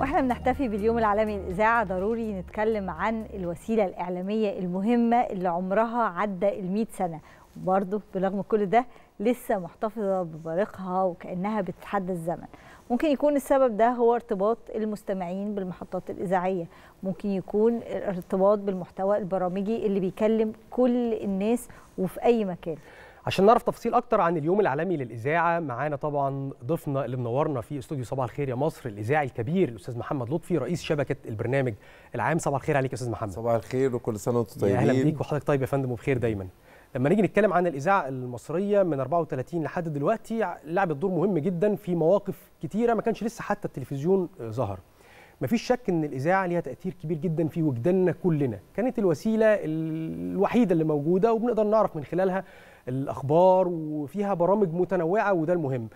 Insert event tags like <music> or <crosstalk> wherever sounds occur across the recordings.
واحنا بنحتفي باليوم العالمي للاذاعه ضروري نتكلم عن الوسيله الاعلاميه المهمه اللي عمرها عدى ال سنه وبرضه برغم كل ده لسه محتفظه ببارقها وكانها بتتحدى الزمن ممكن يكون السبب ده هو ارتباط المستمعين بالمحطات الاذاعيه ممكن يكون الارتباط بالمحتوى البرامجي اللي بيكلم كل الناس وفي اي مكان عشان نعرف تفاصيل اكتر عن اليوم العالمي للاذاعه معانا طبعا ضيفنا اللي منورنا في استوديو صباح الخير يا مصر الاذاعي الكبير الاستاذ محمد لطفي رئيس شبكه البرنامج العام صباح الخير عليك يا استاذ محمد صباح الخير وكل سنه وانتم طيبين اهلا بيك وحضرتك طيب يا فندم وبخير دايما لما نيجي نتكلم عن الاذاعه المصريه من 34 لحد دلوقتي لعبت دور مهم جدا في مواقف كتيره ما كانش لسه حتى التلفزيون آه، ظهر مفيش شك ان الاذاعه ليها تاثير كبير جدا في وجداننا كلنا كانت الوسيله الوحيده اللي موجوده وبنقدر نعرف من خلالها الاخبار وفيها برامج متنوعه وده المهم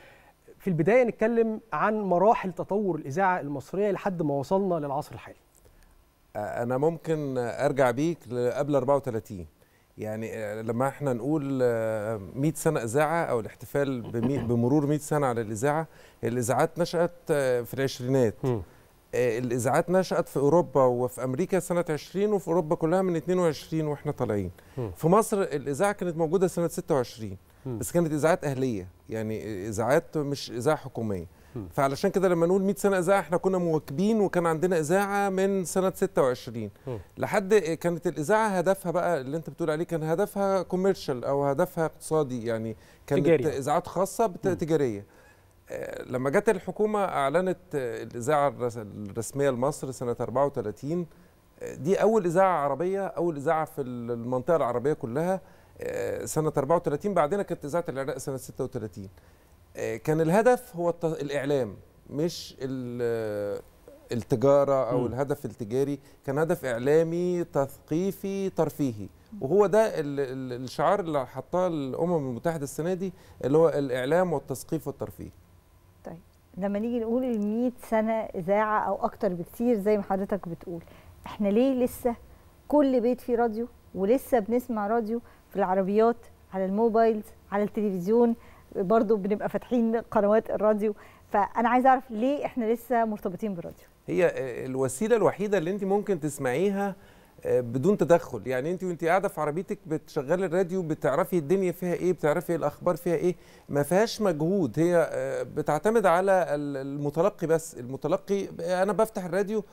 في البدايه نتكلم عن مراحل تطور الاذاعه المصريه لحد ما وصلنا للعصر الحالي انا ممكن ارجع بيك قبل 34 يعني لما احنا نقول 100 سنه اذاعه او الاحتفال بمرور 100 سنه على الاذاعه الاذاعات نشات في العشرينات الاذاعات نشات في اوروبا وفي امريكا سنه 20 وفي اوروبا كلها من 22 واحنا طالعين في مصر الاذاعه كانت موجوده سنه 26 بس كانت اذاعات اهليه يعني اذاعات مش اذاعه حكوميه فعلشان كده لما نقول 100 سنه اذاعه احنا كنا مواكبين وكان عندنا اذاعه من سنه 26 لحد كانت الاذاعه هدفها بقى اللي انت بتقول عليه كان هدفها كوميرشال او هدفها اقتصادي يعني كانت اذاعات خاصه تجاريه آه، لما جت الحكومة أعلنت آه، الإذاعة الرسمية لمصر سنة 34 آه، دي أول إذاعة عربية أول إذاعة في المنطقة العربية كلها سنة 34 بعدين كانت إذاعة العراق سنة 36 كان الهدف هو الإعلام مش التجارة أو م. الهدف التجاري كان هدف إعلامي تثقيفي ترفيهي وهو ده الشعار اللي حطاه الأمم المتحدة السنة دي اللي هو الإعلام والتثقيف والترفيه لما نيجي نقول ال 100 سنه اذاعه او اكتر بكتير زي ما حضرتك بتقول احنا ليه لسه كل بيت فيه راديو ولسه بنسمع راديو في العربيات على الموبايلز على التلفزيون برضو بنبقى فاتحين قنوات الراديو فانا عايز اعرف ليه احنا لسه مرتبطين بالراديو هي آه، الوسيله الوحيده اللي انت ممكن تسمعيها بدون تدخل يعني انت وانت قاعده في عربيتك بتشغلي الراديو بتعرفي الدنيا فيها ايه بتعرفي الاخبار فيها ايه ما فيهاش مجهود هي آه، بتعتمد على المتلقي بس المتلقي انا بفتح الراديو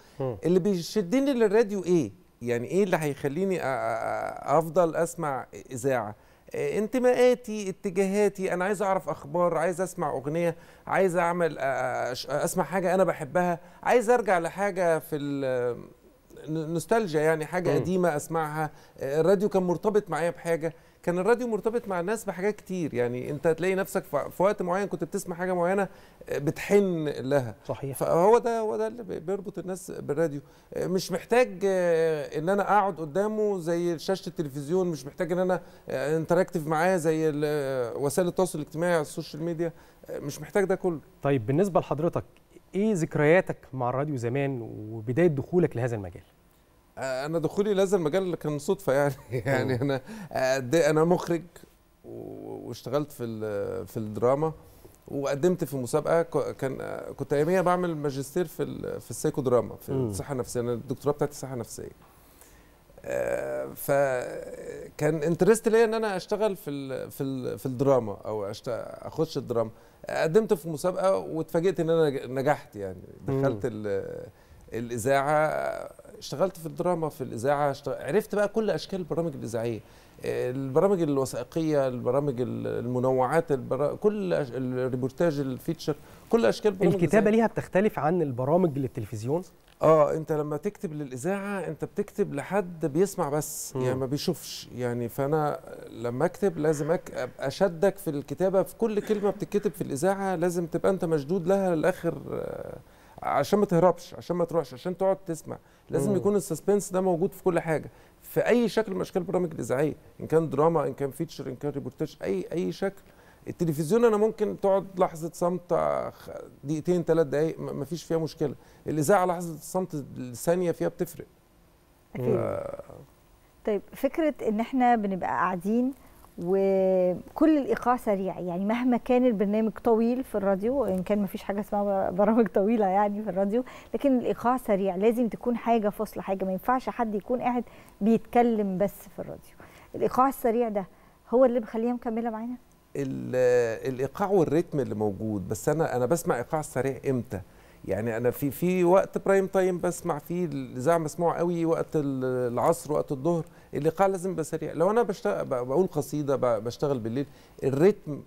اللي بيشدني للراديو ايه يعني ايه اللي هيخليني افضل اسمع اذاعه آه، انتماءاتي اتجاهاتي انا عايز اعرف اخبار عايز اسمع اغنيه عايز اعمل اسمع حاجه انا بحبها عايز ارجع لحاجه في نوستالجيا يعني حاجه م. قديمه اسمعها الراديو كان مرتبط معايا بحاجه كان الراديو مرتبط مع الناس بحاجات كتير يعني انت تلاقي نفسك في وقت معين كنت بتسمع حاجه معينه آه، بتحن لها صحيح فهو ده هو ده اللي بيربط الناس بالراديو آه، مش محتاج آه، ان انا اقعد قدامه زي شاشه التلفزيون مش محتاج ان انا انتراكتيف معاه زي وسائل التواصل الاجتماعي على السوشيال ميديا مش محتاج ده كله طيب بالنسبه لحضرتك ايه ذكرياتك مع الراديو زمان وبدايه دخولك لهذا المجال آه، انا دخولي لهذا المجال كان صدفه يعني <laughs> يعني انا آه، انا مخرج واشتغلت في في الدراما وقدمت في مسابقه كان آه، كنت اياميها بعمل ماجستير في في السايكو دراما في الصحه النفسيه انا الدكتوراه بتاعتي صحه نفسيه فكان انترست ليا ان انا اشتغل في الـ في الـ في الدراما او اخش الدراما قدمت في مسابقه واتفاجئت ان انا نجحت يعني دخلت الاذاعه اشتغلت في الدراما في الاذاعه عرفت بقى كل اشكال البرامج الاذاعيه آه، البرامج الوثائقيه البرامج المنوعات البرا... كل أش... الريبورتاج الفيتشر كل اشكال البرامج الكتابه ليها بتختلف عن البرامج للتلفزيون اه انت لما تكتب للاذاعه انت بتكتب لحد بيسمع بس م. يعني ما بيشوفش يعني فانا لما اكتب لازم أك... اشدك في الكتابه في كل كلمه بتتكتب في الاذاعه لازم تبقى انت مشدود لها لاخر آه عشان ما تهربش عشان ما تروحش عشان تقعد تسمع لازم مم. يكون السسبنس ده موجود في كل حاجه في اي شكل من اشكال البرامج الاذاعيه ان كان دراما ان كان فيتشر ان كان ريبورتاج اي اي شكل التلفزيون انا ممكن تقعد لحظه صمت آه، دقيقتين ثلاث دقائق ما فيش فيها مشكله الاذاعه لحظه الصمت الثانيه فيها بتفرق اكيد آه. طيب فكره ان احنا بنبقى قاعدين وكل الايقاع سريع يعني مهما كان البرنامج طويل في الراديو ان كان ما فيش حاجه اسمها برامج طويله يعني في الراديو لكن الايقاع سريع لازم تكون حاجه فصل حاجه ما ينفعش حد يكون قاعد بيتكلم بس في الراديو الايقاع السريع ده هو اللي بيخليها مكمله معانا الايقاع والريتم اللي موجود بس انا انا بسمع ايقاع سريع امتى يعني انا في في وقت برايم تايم بسمع فيه الاذاعه مسموع قوي وقت العصر وقت الظهر اللقاء لازم يبقى سريع لو انا بشتغل بقول قصيده بشتغل بالليل الريتم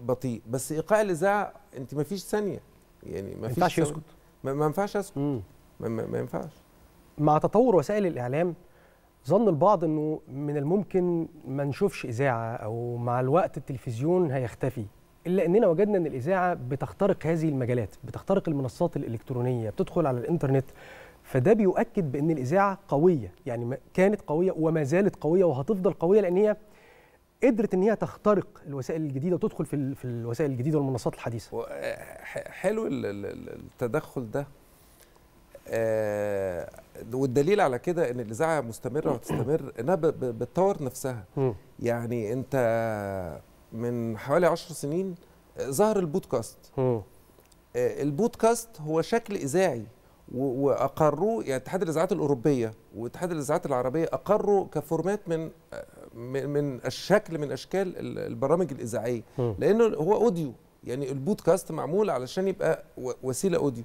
بطيء بس ايقاع الاذاعه انت ما فيش ثانيه يعني ما ينفعش يسكت ما ينفعش اسكت ما, ما ينفعش مع تطور وسائل الاعلام ظن البعض انه من الممكن ما نشوفش اذاعه او مع الوقت التلفزيون هيختفي الا اننا وجدنا ان الاذاعه بتخترق هذه المجالات بتخترق المنصات الالكترونيه بتدخل على الانترنت فده بيؤكد بان الاذاعه قويه يعني كانت قويه وما زالت قويه وهتفضل قويه لان هي قدرت ان هي تخترق الوسائل الجديده وتدخل في في الوسائل الجديده والمنصات الحديثه حلو التدخل ده آه، والدليل على كده ان الاذاعه مستمره وهتستمر انها بتطور نفسها يعني انت من حوالي 10 سنين ظهر البودكاست آه، البودكاست هو شكل اذاعي واقروه يعني اتحاد الاذاعات الاوروبيه واتحاد الاذاعات العربيه اقروا كفورمات من آه، من الشكل من اشكال البرامج الاذاعيه لانه هو اوديو يعني البودكاست معمول علشان يبقى وسيله اوديو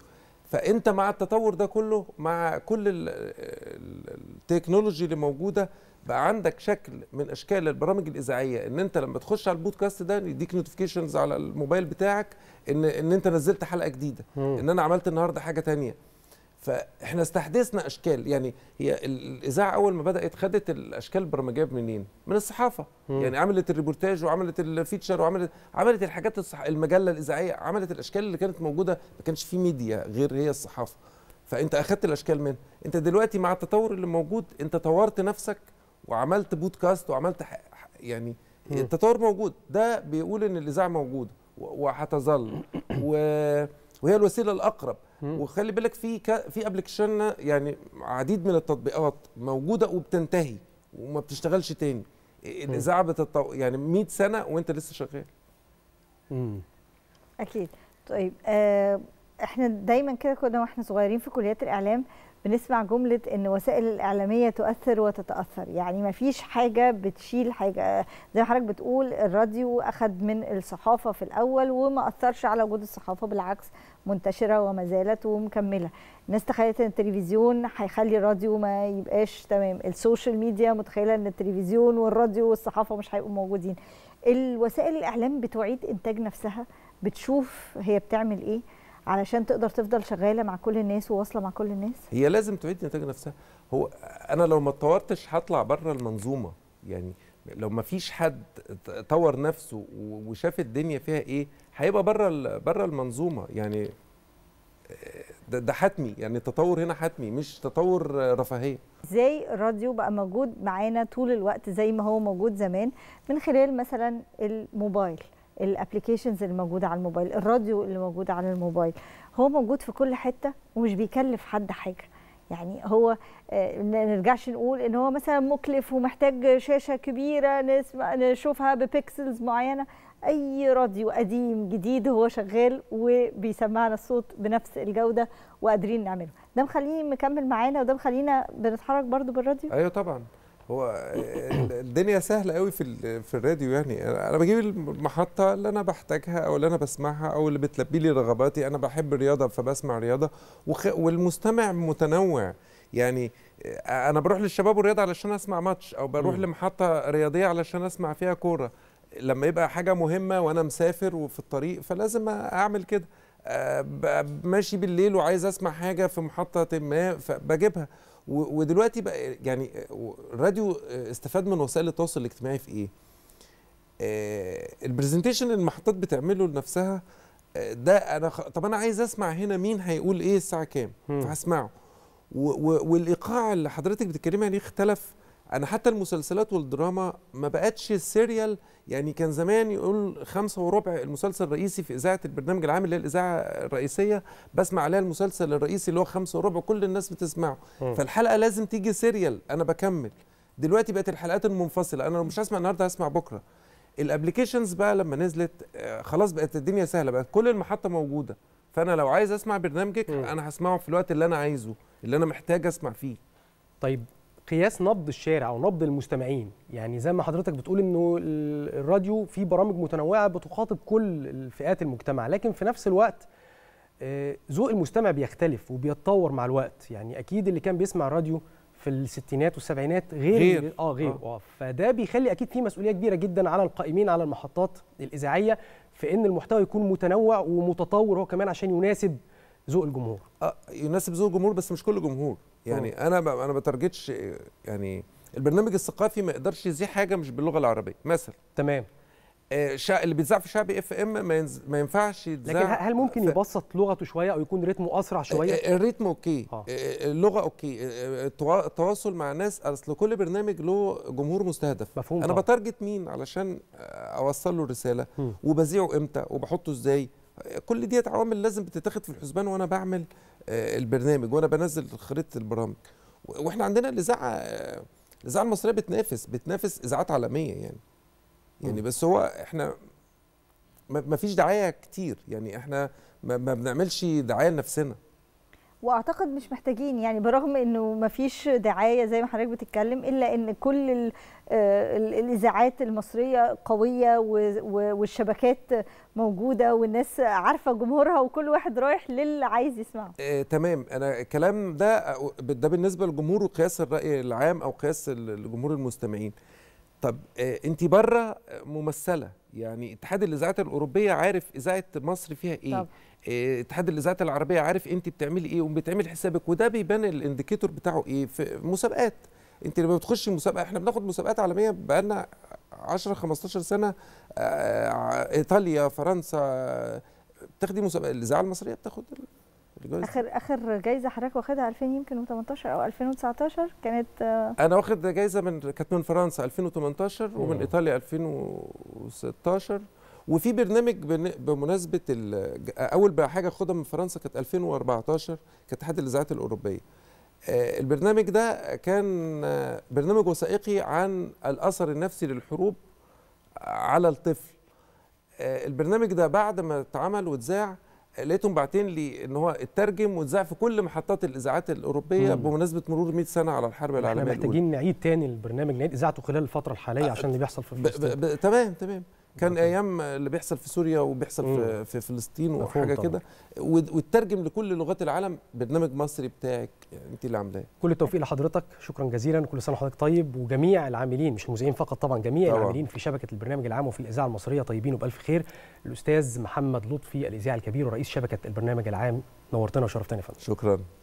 فانت مع التطور ده كله مع كل التكنولوجي اللي موجوده بقى عندك شكل من اشكال البرامج الاذاعيه ان انت لما تخش على البودكاست ده يديك نوتيفيكيشنز على الموبايل بتاعك ان ان انت نزلت حلقه جديده مم. ان انا عملت النهارده حاجه تانية فاحنا استحدثنا اشكال يعني هي الاذاعه اول ما بدات خدت الاشكال البرمجيه منين؟ من الصحافه مم. يعني عملت الريبورتاج وعملت الفيتشر وعملت عملت الحاجات الصح... المجله الاذاعيه عملت الاشكال اللي كانت موجوده ما كانش في ميديا غير هي الصحافه فانت اخدت الاشكال منها انت دلوقتي مع التطور اللي موجود انت طورت نفسك وعملت بودكاست وعملت يعني التطور موجود ده بيقول ان الاذاعه موجوده وهتظل <coughs> وهي الوسيله الاقرب وخلي بالك في في ابلكيشن يعني عديد من التطبيقات موجوده وبتنتهي وما بتشتغلش تاني الاذاعه بتطو... يعني 100 سنه وانت لسه شغال اكيد طيب آه احنا دايما كده كنا واحنا صغيرين في كليات الاعلام بنسمع جملة إن وسائل الإعلامية تؤثر وتتأثر يعني ما فيش حاجة بتشيل حاجة زي ما حضرتك بتقول الراديو أخد من الصحافة في الأول وما أثرش على وجود الصحافة بالعكس منتشرة وما زالت ومكملة الناس تخيلت إن التلفزيون هيخلي الراديو ما يبقاش تمام السوشيال ميديا متخيلة إن التلفزيون والراديو والصحافة مش هيبقوا موجودين الوسائل الإعلام بتعيد إنتاج نفسها بتشوف هي بتعمل إيه علشان تقدر تفضل شغاله مع كل الناس وواصله مع كل الناس هي لازم تعيد نتائج نفسها هو انا لو ما اتطورتش هطلع بره المنظومه يعني لو ما فيش حد طور نفسه وشاف الدنيا فيها ايه هيبقى بره بره المنظومه يعني ده, ده حتمي يعني التطور هنا حتمي مش تطور رفاهيه ازاي الراديو بقى موجود معانا طول الوقت زي ما هو موجود زمان من خلال مثلا الموبايل الابلكيشنز اللي موجوده على الموبايل الراديو اللي موجود على الموبايل هو موجود في كل حته ومش بيكلف حد حاجه يعني هو آه، ما نرجعش نقول ان هو مثلا مكلف ومحتاج شاشه كبيره نسمع نشوفها ببيكسلز معينه اي راديو قديم جديد هو شغال وبيسمعنا الصوت بنفس الجوده وقادرين نعمله ده مخليه مكمل معانا وده مخلينا بنتحرك برضو بالراديو ايوه طبعا هو الدنيا سهله قوي في في الراديو يعني انا بجيب المحطه اللي انا بحتاجها او اللي انا بسمعها او اللي بتلبي لي رغباتي انا بحب الرياضه فبسمع رياضه وخ... والمستمع متنوع يعني انا بروح للشباب والرياضه علشان اسمع ماتش او بروح م. لمحطه رياضيه علشان اسمع فيها كوره لما يبقى حاجه مهمه وانا مسافر وفي الطريق فلازم اعمل كده ماشي بالليل وعايز اسمع حاجه في محطه ما فبجيبها ودلوقتي بقى يعني الراديو استفاد من وسائل التواصل الاجتماعي في ايه؟ آه، البرزنتيشن اللي المحطات بتعمله لنفسها آه، ده انا خ... طب انا عايز اسمع هنا مين هيقول ايه الساعه كام فهسمعه و... و... والايقاع اللي حضرتك بتتكلمي عليه اختلف انا حتى المسلسلات والدراما ما بقتش السيريال يعني كان زمان يقول خمسة وربع المسلسل الرئيسي في إذاعة البرنامج العام اللي هي الإذاعة الرئيسية بسمع عليها المسلسل الرئيسي اللي هو خمسة وربع كل الناس بتسمعه م. فالحلقة لازم تيجي سيريال أنا بكمل دلوقتي بقت الحلقات المنفصلة أنا لو مش هسمع النهاردة هسمع بكرة الابلكيشنز بقى لما نزلت آه، خلاص بقت الدنيا سهلة بقت كل المحطة موجودة فأنا لو عايز أسمع برنامجك م. أنا هسمعه في الوقت اللي أنا عايزه اللي أنا محتاج أسمع فيه طيب قياس نبض الشارع او نبض المستمعين يعني زي ما حضرتك بتقول انه الراديو فيه برامج متنوعه بتخاطب كل فئات المجتمع لكن في نفس الوقت آه، ذوق المستمع بيختلف وبيتطور مع الوقت يعني اكيد اللي كان بيسمع الراديو في الستينات والسبعينات غير غير اه غير آه. اه فده بيخلي اكيد في مسؤوليه كبيره جدا على القائمين على المحطات الاذاعيه في ان المحتوى يكون متنوع ومتطور هو كمان عشان يناسب ذوق الجمهور اه يناسب ذوق الجمهور بس مش كل جمهور يعني أوه. انا ب... انا بترجتش يعني البرنامج الثقافي ما يقدرش يذيع حاجه مش باللغه العربيه مثلا تمام آه شا... اللي بيتذاع في شعبي اف ام ما, ينز... ما ينفعش يتذاع لكن هل ممكن ف... يبسط لغته شويه او يكون رتمه اسرع آه، شويه؟ آه الريتم اوكي آه. آه. اللغه اوكي آه، التواصل مع الناس اصل كل برنامج له جمهور مستهدف مفهوم انا بتارجت مين علشان اوصل له الرساله وبذيعه امتى وبحطه ازاي كل ديت عوامل لازم بتتاخد في الحسبان وانا بعمل آه، البرنامج وانا بنزل خريطه البرامج واحنا عندنا الاذاعه آه، الاذاعه المصريه بتنافس بتنافس اذاعات عالميه يعني يعني بس هو احنا ما فيش دعايه كتير يعني احنا ما بنعملش دعايه لنفسنا واعتقد مش محتاجين يعني برغم انه ما فيش دعايه زي ما حضرتك بتتكلم الا ان كل آه، الاذاعات المصريه قويه والشبكات موجوده والناس عارفه جمهورها وكل واحد رايح للي عايز يسمعه آه، تمام انا الكلام ده ده بالنسبه للجمهور وقياس الراي العام او قياس الجمهور المستمعين طب آه، انت بره ممثله يعني اتحاد الاذاعات الاوروبيه عارف اذاعه مصر فيها ايه طب. آه، اتحاد الاذاعات العربيه عارف انت بتعملي ايه وبتعمل حسابك وده بيبان الانديكيتور بتاعه ايه في مسابقات انت لما بتخشي مسابقه احنا بناخد مسابقات عالميه بقالنا 10 15 سنه آه، ايطاليا فرنسا بتاخدي مسابقه الاذاعه المصريه بتاخد الجوائز اخر اخر جايزه حضرتك واخدها 2000 يمكن و18 او 2019 كانت انا واخد جايزه من كانت من فرنسا 2018 مم. ومن ايطاليا 2016 وفي برنامج بمناسبه اول حاجه خدها من فرنسا كانت 2014 كانت احد الاذاعات الاوروبيه آه، البرنامج ده كان آه، برنامج وثائقي عن الاثر النفسي للحروب على الطفل آه، البرنامج ده بعد ما اتعمل واتذاع لقيتهم بعتين لي ان هو اترجم واتذاع في كل محطات الاذاعات الاوروبيه مم. بمناسبه مرور 100 سنه على الحرب العالميه احنا محتاجين نعيد تاني البرنامج نعيد اذاعته خلال الفتره الحاليه آه، عشان اللي بيحصل في فلسطين تمام تمام كان ايام اللي بيحصل في سوريا وبيحصل في, في فلسطين وحاجه كده وترجم لكل لغات العالم برنامج مصري بتاعك يعني انت اللي عاملاه كل التوفيق لحضرتك شكرا جزيلا كل سنه وحضرتك طيب وجميع العاملين مش المذيعين فقط طبعا جميع طبعا. العاملين في شبكه البرنامج العام وفي الاذاعه المصريه طيبين وبالف خير الاستاذ محمد لطفي الاذاعي الكبير ورئيس شبكه البرنامج العام نورتنا وشرفتنا يا فندم شكرا